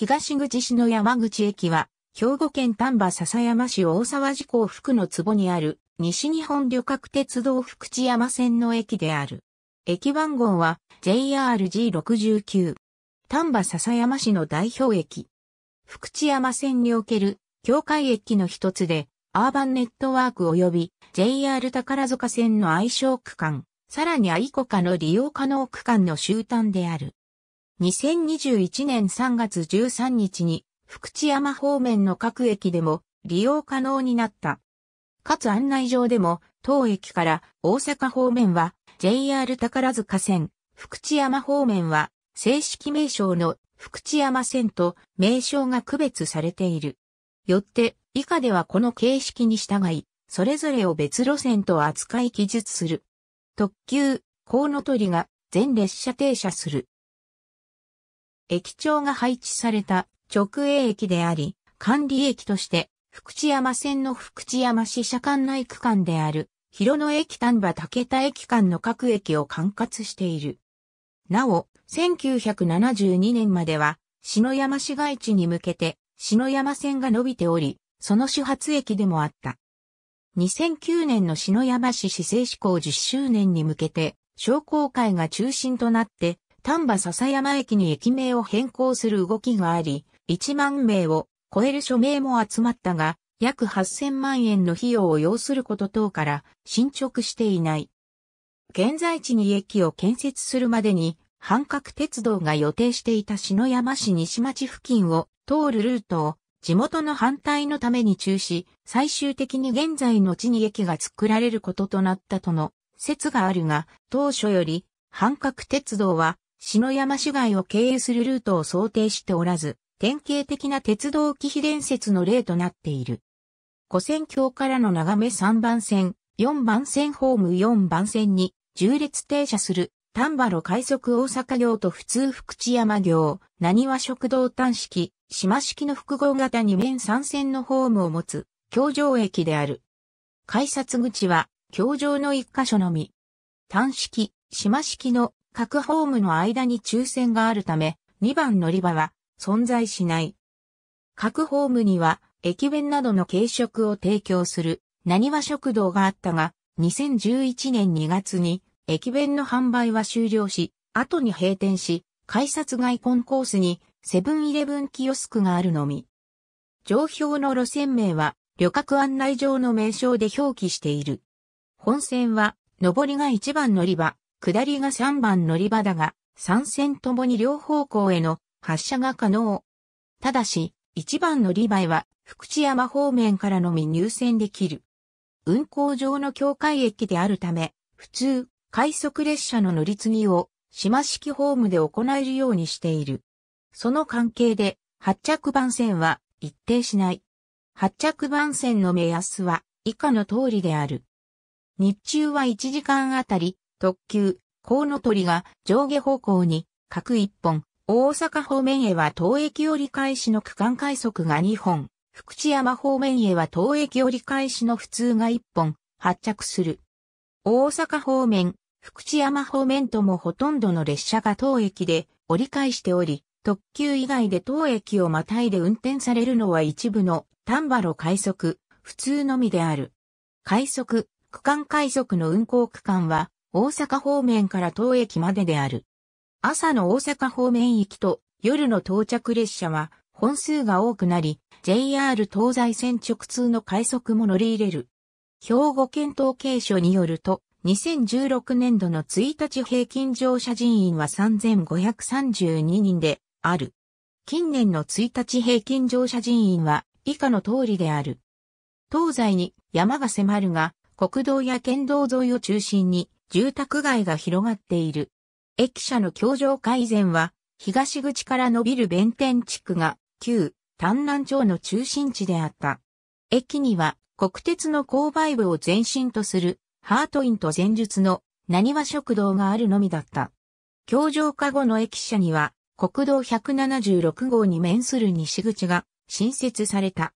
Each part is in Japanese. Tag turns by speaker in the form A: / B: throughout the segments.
A: 東口市の山口駅は、兵庫県丹波篠山市大沢寺港福の壺にある、西日本旅客鉄道福知山線の駅である。駅番号は JRG69。丹波篠山市の代表駅。福知山線における境界駅の一つで、アーバンネットワーク及び JR 宝塚線の愛称区間、さらに愛子家の利用可能区間の終端である。2021年3月13日に福知山方面の各駅でも利用可能になった。かつ案内上でも当駅から大阪方面は JR 宝塚線、福知山方面は正式名称の福知山線と名称が区別されている。よって以下ではこの形式に従い、それぞれを別路線と扱い記述する。特急、コウノトリが全列車停車する。駅長が配置された直営駅であり、管理駅として、福知山線の福知山市社間内区間である、広野駅丹波竹田駅間の各駅を管轄している。なお、1972年までは、篠山市街地に向けて、篠山線が伸びており、その始発駅でもあった。2009年の篠山市市政施行10周年に向けて、商工会が中心となって、丹波笹山駅に駅名を変更する動きがあり、1万名を超える署名も集まったが、約8000万円の費用を要すること等から進捗していない。現在地に駅を建設するまでに、半角鉄道が予定していた篠山市西町付近を通るルートを地元の反対のために中止、最終的に現在の地に駅が作られることとなったとの説があるが、当初より半角鉄道は篠山市街を経由するルートを想定しておらず、典型的な鉄道機非伝説の例となっている。古戦橋からの眺め3番線、4番線ホーム4番線に、縦列停車する、丹波路快速大阪行と普通福知山行、何は食堂単式、島式の複合型2面3線のホームを持つ、橋上駅である。改札口は、橋上の1箇所のみ。単式、島式の各ホームの間に抽選があるため、2番乗り場は存在しない。各ホームには駅弁などの軽食を提供する何は食堂があったが、2011年2月に駅弁の販売は終了し、後に閉店し、改札外コンコースにセブンイレブンキオスクがあるのみ。上表の路線名は旅客案内上の名称で表記している。本線は上りが1番乗り場、下りが3番乗り場だが、3線ともに両方向への発射が可能。ただし、1番乗り場は福知山方面からのみ入線できる。運行上の境界駅であるため、普通、快速列車の乗り継ぎを島式ホームで行えるようにしている。その関係で、発着番線は一定しない。発着番線の目安は以下の通りである。日中は1時間あたり特急、コウノトリが上下方向に各1本、大阪方面へは東駅折り返しの区間快速が2本、福知山方面へは東駅折り返しの普通が1本、発着する。大阪方面、福知山方面ともほとんどの列車が当駅で折り返しており、特急以外で当駅をまたいで運転されるのは一部の丹波路快速、普通のみである。快速、区間快速の運行区間は大阪方面から当駅までである。朝の大阪方面行きと夜の到着列車は本数が多くなり、JR 東西線直通の快速も乗り入れる。兵庫県統計所によると、2016年度の1日平均乗車人員は3532人である。近年の1日平均乗車人員は以下の通りである。東西に山が迫るが、国道や県道沿いを中心に住宅街が広がっている。駅舎の橋上改善は、東口から伸びる弁天地区が、旧、丹南町の中心地であった。駅には、国鉄の購買部を前身とする、ハートインと前述の、何は食堂があるのみだった。橋上化後の駅舎には、国道176号に面する西口が、新設された。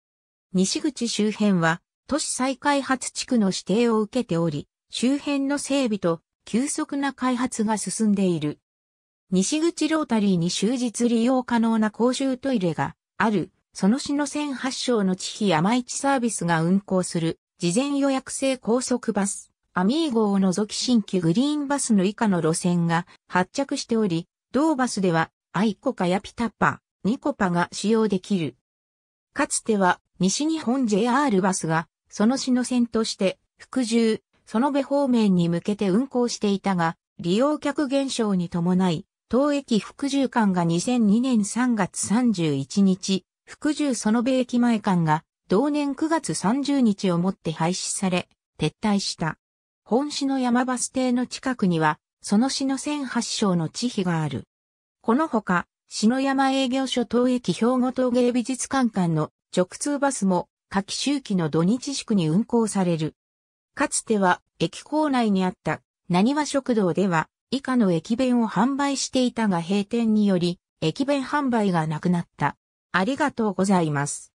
A: 西口周辺は、都市再開発地区の指定を受けており、周辺の整備と急速な開発が進んでいる。西口ロータリーに終日利用可能な公衆トイレがある、その市の線発祥の地比山市サービスが運行する、事前予約制高速バス、アミーゴを除き新規グリーンバスの以下の路線が発着しており、同バスでは、アイコカやピタッパ、ニコパが使用できる。かつては、西日本 JR バスが、その市の線として、服従、園部方面に向けて運行していたが、利用客減少に伴い、当駅副住間が2002年3月31日、副住園部駅前間が同年9月30日をもって廃止され、撤退した。本市の山バス停の近くには、その市の1 0 0章の地碑がある。このほか、市の山営業所当駅兵庫陶芸美術館間の直通バスも夏季周期の土日宿に運行される。かつては駅構内にあった何は食堂では以下の駅弁を販売していたが閉店により駅弁販売がなくなった。ありがとうございます。